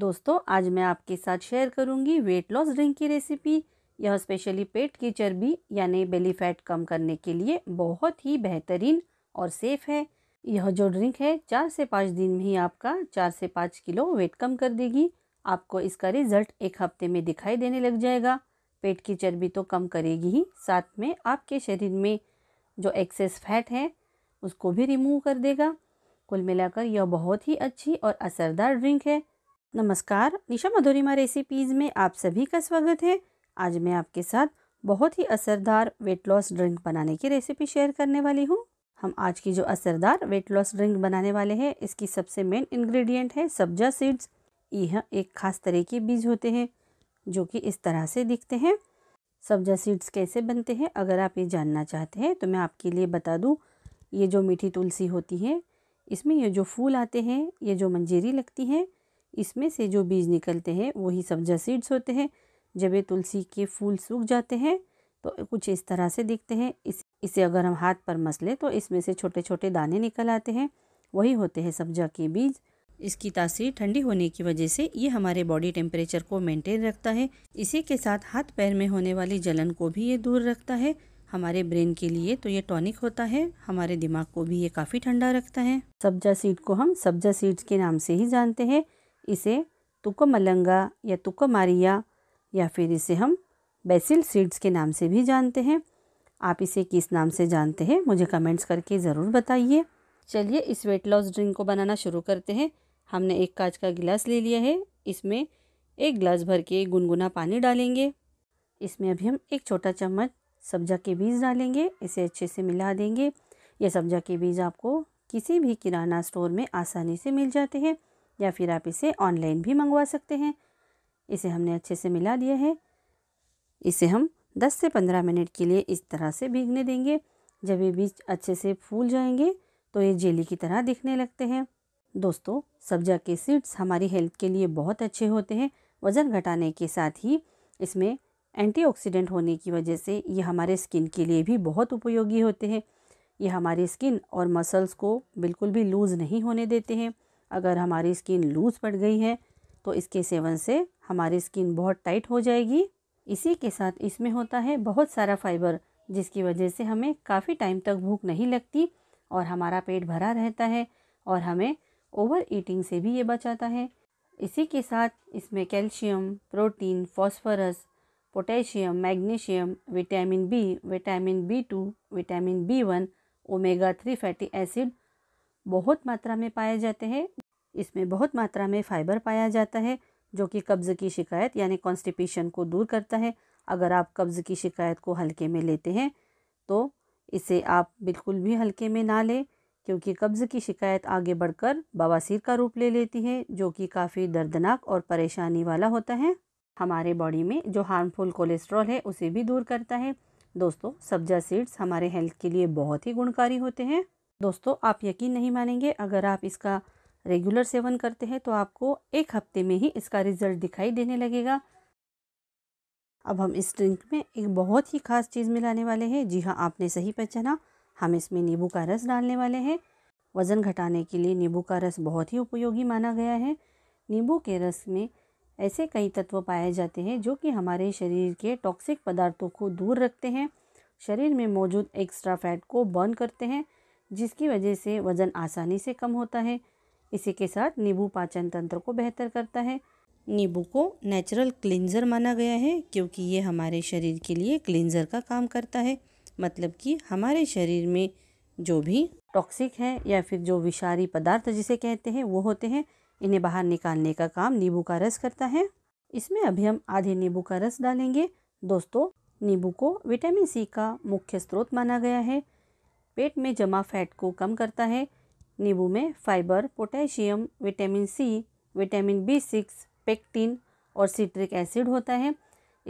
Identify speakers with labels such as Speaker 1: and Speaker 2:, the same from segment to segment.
Speaker 1: दोस्तों आज मैं आपके साथ शेयर करूंगी वेट लॉस ड्रिंक की रेसिपी यह स्पेशली पेट की चर्बी यानी बेली फैट कम करने के लिए बहुत ही बेहतरीन और सेफ़ है यह जो ड्रिंक है चार से पाँच दिन में ही आपका चार से पाँच किलो वेट कम कर देगी आपको इसका रिजल्ट एक हफ्ते में दिखाई देने लग जाएगा पेट की चर्बी तो कम करेगी ही साथ में आपके शरीर में जो एक्सेस फैट है उसको भी रिमूव कर देगा कुल मिलाकर यह बहुत ही अच्छी और असरदार ड्रिंक है नमस्कार निशा मधुरिमा रेसिपीज़ में आप सभी का स्वागत है आज मैं आपके साथ बहुत ही असरदार वेट लॉस ड्रिंक बनाने की रेसिपी शेयर करने वाली हूँ हम आज की जो असरदार वेट लॉस ड्रिंक बनाने वाले हैं इसकी सबसे मेन इंग्रेडिएंट है सब्जा सीड्स यह एक खास तरह के बीज होते हैं जो कि इस तरह से दिखते हैं सब्जा सीड्स कैसे बनते हैं अगर आप ये जानना चाहते हैं तो मैं आपके लिए बता दूँ ये जो मीठी तुलसी होती है इसमें ये जो फूल आते हैं ये जो मंजेरी लगती है इसमें से जो बीज निकलते हैं वही सब्जा सीड्स होते हैं जब ये तुलसी के फूल सूख जाते हैं तो कुछ इस तरह से दिखते हैं इस इसे अगर हम हाथ पर मसले तो इसमें से छोटे छोटे दाने निकल आते हैं वही होते हैं सब्जा के बीज इसकी तासीर ठंडी होने की वजह से ये हमारे बॉडी टेम्परेचर को मेंटेन रखता है इसी के साथ हाथ पैर में होने वाली जलन को भी ये दूर रखता है हमारे ब्रेन के लिए तो ये टॉनिक होता है हमारे दिमाग को भी ये काफ़ी ठंडा रखता है सब्जा सीड को हम सब्जा सीड्स के नाम से ही जानते हैं इसे तुकमलंगा या तुकमारिया या फिर इसे हम बेसिल सीड्स के नाम से भी जानते हैं आप इसे किस नाम से जानते हैं मुझे कमेंट्स करके ज़रूर बताइए चलिए इस वेट लॉस ड्रिंक को बनाना शुरू करते हैं हमने एक कांच का गिलास ले लिया है इसमें एक गिलास भर के गुनगुना पानी डालेंगे इसमें अभी हम एक छोटा चम्मच सब्जा के बीज डालेंगे इसे अच्छे से मिला देंगे यह सब्जा के बीज आपको किसी भी किराना स्टोर में आसानी से मिल जाते हैं या फिर आप इसे ऑनलाइन भी मंगवा सकते हैं इसे हमने अच्छे से मिला दिया है इसे हम 10 से 15 मिनट के लिए इस तरह से भीगने देंगे जब ये बीज अच्छे से फूल जाएंगे तो ये जेली की तरह दिखने लगते हैं दोस्तों सब्जा के सीड्स हमारी हेल्थ के लिए बहुत अच्छे होते हैं वज़न घटाने के साथ ही इसमें एंटीऑक्सीडेंट होने की वजह से ये हमारे स्किन के लिए भी बहुत उपयोगी होते हैं ये हमारे स्किन और मसल्स को बिल्कुल भी लूज़ नहीं होने देते हैं अगर हमारी स्किन लूज़ पड़ गई है तो इसके सेवन से हमारी स्किन बहुत टाइट हो जाएगी इसी के साथ इसमें होता है बहुत सारा फाइबर जिसकी वजह से हमें काफ़ी टाइम तक भूख नहीं लगती और हमारा पेट भरा रहता है और हमें ओवर ईटिंग से भी ये बचाता है इसी के साथ इसमें calcium protein phosphorus potassium magnesium vitamin B vitamin B two vitamin B one omega three fatty acid बहुत मात्रा में पाए जाते हैं इसमें बहुत मात्रा में फाइबर पाया जाता है जो कि कब्ज़ की शिकायत यानी कॉन्स्टिपेशन को दूर करता है अगर आप कब्ज़ की शिकायत को हल्के में लेते हैं तो इसे आप बिल्कुल भी हल्के में ना लें क्योंकि कब्ज़ की शिकायत आगे बढ़कर बवासीर का रूप ले लेती है जो कि काफ़ी दर्दनाक और परेशानी वाला होता है हमारे बॉडी में जो हार्मफुल कोलेस्ट्रॉल है उसे भी दूर करता है दोस्तों सब्जा सीड्स हमारे हेल्थ के लिए बहुत ही गुणकारी होते हैं दोस्तों आप यकीन नहीं मानेंगे अगर आप इसका रेगुलर सेवन करते हैं तो आपको एक हफ्ते में ही इसका रिजल्ट दिखाई देने लगेगा अब हम इस ड्रिंक में एक बहुत ही खास चीज़ मिलाने वाले हैं जी हाँ आपने सही पहचाना हम इसमें नींबू का रस डालने वाले हैं वज़न घटाने के लिए नींबू का रस बहुत ही उपयोगी माना गया है नींबू के रस में ऐसे कई तत्व पाए जाते हैं जो कि हमारे शरीर के टॉक्सिक पदार्थों को दूर रखते हैं शरीर में मौजूद एक्स्ट्रा फैट को बर्न करते हैं जिसकी वजह से वज़न आसानी से कम होता है इसी के साथ नींबू पाचन तंत्र को बेहतर करता है नींबू को नेचुरल क्लिनज़र माना गया है क्योंकि ये हमारे शरीर के लिए क्लिनज़र का काम करता है मतलब कि हमारे शरीर में जो भी टॉक्सिक है या फिर जो विषारी पदार्थ जिसे कहते हैं वो होते हैं इन्हें बाहर निकालने का काम नींबू का रस करता है इसमें अभी हम आधे नींबू का रस डालेंगे दोस्तों नींबू को विटामिन सी का मुख्य स्रोत माना गया है पेट में जमा फैट को कम करता है नींबू में fibre potassium vitamin C vitamin B six pectin और सिट्रिक एसिड होता है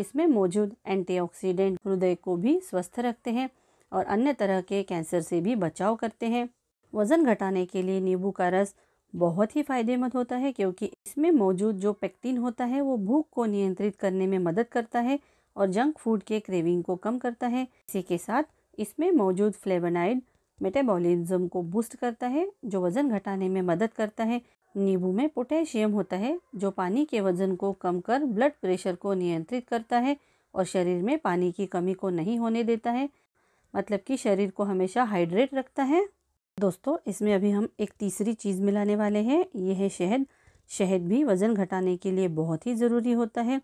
Speaker 1: इसमें मौजूद एंटीऑक्सीडेंट हृदय को भी स्वस्थ रखते हैं और अन्य तरह के कैंसर से भी बचाव करते हैं वज़न घटाने के लिए नींबू का रस बहुत ही फायदेमंद होता है क्योंकि इसमें मौजूद जो पेक्टिन होता है वो भूख को नियंत्रित करने में मदद करता है और जंक फूड के क्रेविंग को कम करता है इसी के साथ इसमें मौजूद फ्लेवनाइड मेटाबॉलिज्म को बूस्ट करता है जो वज़न घटाने में मदद करता है नींबू में पोटेशियम होता है जो पानी के वज़न को कम कर ब्लड प्रेशर को नियंत्रित करता है और शरीर में पानी की कमी को नहीं होने देता है मतलब कि शरीर को हमेशा हाइड्रेट रखता है दोस्तों इसमें अभी हम एक तीसरी चीज़ मिलाने वाले हैं ये है शहद शहद भी वज़न घटाने के लिए बहुत ही ज़रूरी होता है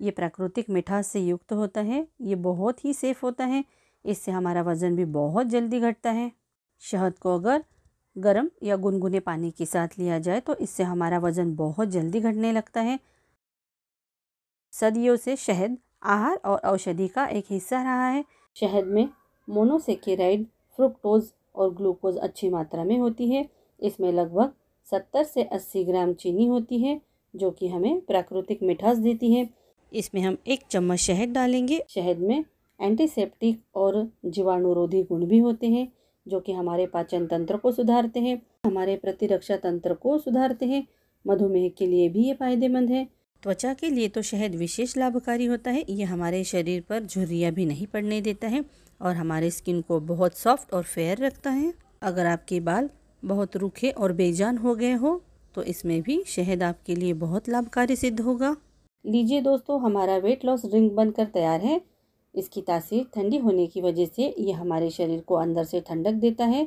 Speaker 1: ये प्राकृतिक मिठास से युक्त होता है ये बहुत ही सेफ़ होता है इससे हमारा वज़न भी बहुत जल्दी घटता है शहद को अगर गर्म या गुनगुने पानी के साथ लिया जाए तो इससे हमारा वज़न बहुत जल्दी घटने लगता है सदियों से शहद आहार और औषधि का एक हिस्सा रहा है शहद में मोनोसेकेराइड फ्रुक्टोज और ग्लूकोज अच्छी मात्रा में होती है इसमें लगभग सत्तर से अस्सी ग्राम चीनी होती है जो कि हमें प्राकृतिक मिठास देती है इसमें हम एक चम्मच शहद डालेंगे शहद में एंटीसेप्टिक और जीवाणुरोधी गुण भी होते हैं जो कि हमारे पाचन तंत्र को सुधारते हैं हमारे प्रतिरक्षा तंत्र को सुधारते हैं मधुमेह के लिए भी ये फायदेमंद है त्वचा के लिए तो शहद विशेष लाभकारी होता है ये हमारे शरीर पर झुर्रियाँ भी नहीं पड़ने देता है और हमारे स्किन को बहुत सॉफ्ट और फेयर रखता है अगर आपके बाल बहुत रूखे और बेजान हो गए हो तो इसमें भी शहद आपके लिए बहुत लाभकारी सिद्ध होगा लीजिए दोस्तों हमारा वेट लॉस ड्रिंक बनकर तैयार है इसकी तासीर ठंडी होने की वजह से ये हमारे शरीर को अंदर से ठंडक देता है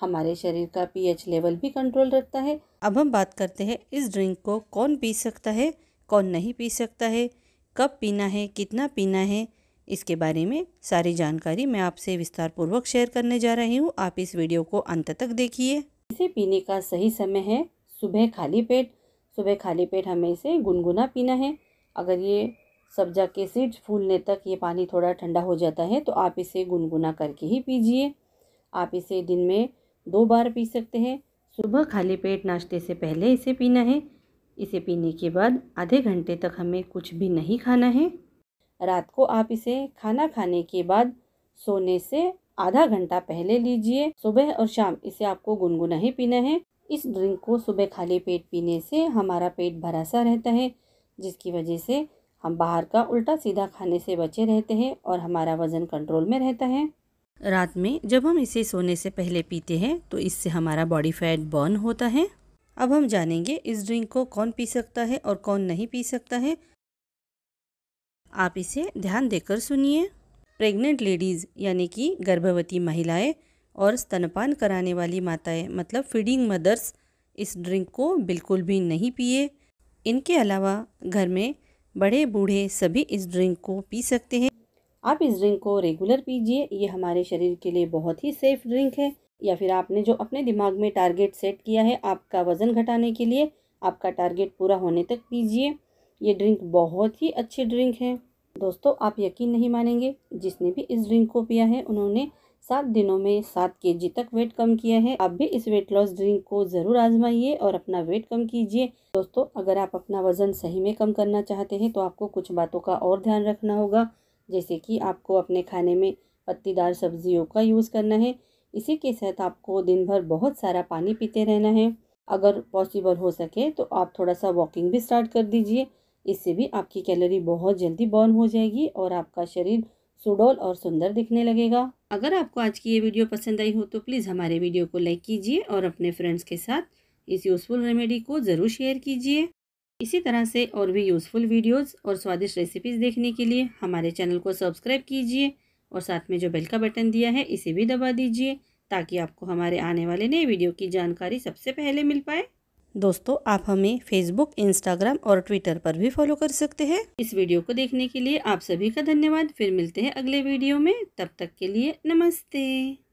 Speaker 1: हमारे शरीर का पीएच लेवल भी कंट्रोल रखता है अब हम बात करते हैं इस ड्रिंक को कौन पी सकता है कौन नहीं पी सकता है कब पीना है कितना पीना है इसके बारे में सारी जानकारी मैं आपसे विस्तार पूर्वक शेयर करने जा रही हूँ आप इस वीडियो को अंत तक देखिए इसे पीने का सही समय है सुबह खाली पेट सुबह खाली पेट हमें इसे गुनगुना पीना है अगर ये सब्जा के सीड्स फूलने तक ये पानी थोड़ा ठंडा हो जाता है तो आप इसे गुनगुना करके ही पीजिए आप इसे दिन में दो बार पी सकते हैं सुबह खाली पेट नाश्ते से पहले इसे पीना है इसे पीने के बाद आधे घंटे तक हमें कुछ भी नहीं खाना है रात को आप इसे खाना खाने के बाद सोने से आधा घंटा पहले लीजिए सुबह और शाम इसे आपको गुनगुना ही पीना है इस ड्रिंक को सुबह खाली पेट पीने से हमारा पेट भरा सा रहता है जिसकी वजह से हम बाहर का उल्टा सीधा खाने से बचे रहते हैं और हमारा वज़न कंट्रोल में रहता है रात में जब हम इसे सोने से पहले पीते हैं तो इससे हमारा बॉडी फैट बर्न होता है अब हम जानेंगे इस ड्रिंक को कौन पी सकता है और कौन नहीं पी सकता है आप इसे ध्यान देकर सुनिए प्रेग्नेंट लेडीज़ यानी कि गर्भवती महिलाएं और स्तनपान कराने वाली माताएं मतलब फीडिंग मदर्स इस ड्रिंक को बिल्कुल भी नहीं पिए इनके अलावा घर में बड़े बूढ़े सभी इस ड्रिंक को पी सकते हैं आप इस ड्रिंक को रेगुलर पीजिए ये हमारे शरीर के लिए बहुत ही सेफ ड्रिंक है या फिर आपने जो अपने दिमाग में टारगेट सेट किया है आपका वज़न घटाने के लिए आपका टारगेट पूरा होने तक पीजिए ये ड्रिंक बहुत ही अच्छी ड्रिंक है दोस्तों आप यकीन नहीं मानेंगे जिसने भी इस ड्रिंक को पिया है उन्होंने सात दिनों में सात के जी तक वेट कम किया है आप भी इस वेट लॉस ड्रिंक को ज़रूर आजमाइए और अपना वेट कम कीजिए दोस्तों अगर आप अपना वज़न सही में कम करना चाहते हैं तो आपको कुछ बातों का और ध्यान रखना होगा जैसे कि आपको अपने खाने में पत्तीदार सब्जियों का यूज़ करना है इसी के साथ आपको दिन भर बहुत सारा पानी पीते रहना है अगर पॉसिबल हो सके तो आप थोड़ा सा वॉकिंग भी स्टार्ट कर दीजिए इससे भी आपकी कैलोरी बहुत जल्दी बर्न हो जाएगी और आपका शरीर सुडोल और सुंदर दिखने लगेगा अगर आपको आज की ये वीडियो पसंद आई हो तो प्लीज़ हमारे वीडियो को लाइक कीजिए और अपने फ्रेंड्स के साथ इस यूज़फुल रेमेडी को ज़रूर शेयर कीजिए इसी तरह से और भी यूज़फुल वीडियोस और स्वादिष्ट रेसिपीज़ देखने के लिए हमारे चैनल को सब्सक्राइब कीजिए और साथ में जो बेल का बटन दिया है इसे भी दबा दीजिए ताकि आपको हमारे आने वाले नए वीडियो की जानकारी सबसे पहले मिल पाए दोस्तों आप हमें फेसबुक इंस्टाग्राम और ट्विटर पर भी फॉलो कर सकते हैं इस वीडियो को देखने के लिए आप सभी का धन्यवाद फिर मिलते हैं अगले वीडियो में तब तक के लिए नमस्ते